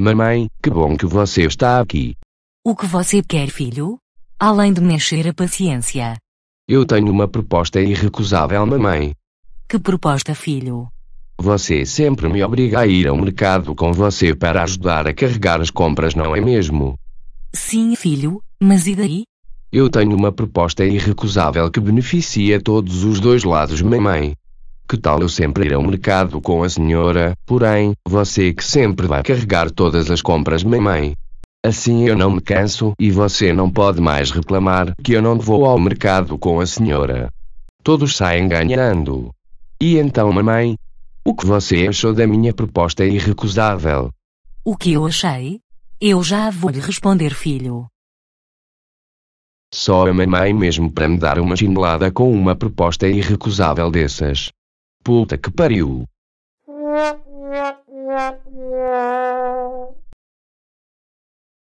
Mamãe, que bom que você está aqui. O que você quer, filho? Além de mexer a paciência. Eu tenho uma proposta irrecusável, mamãe. Que proposta, filho? Você sempre me obriga a ir ao mercado com você para ajudar a carregar as compras, não é mesmo? Sim, filho, mas e daí? Eu tenho uma proposta irrecusável que beneficia todos os dois lados, mamãe. Que tal eu sempre ir ao mercado com a senhora, porém, você que sempre vai carregar todas as compras, mamãe. Assim eu não me canso e você não pode mais reclamar que eu não vou ao mercado com a senhora. Todos saem ganhando. E então, mamãe? O que você achou da minha proposta irrecusável? O que eu achei? Eu já vou lhe responder, filho. Só a mamãe mesmo para me dar uma chinelada com uma proposta irrecusável dessas. Puta que pariu.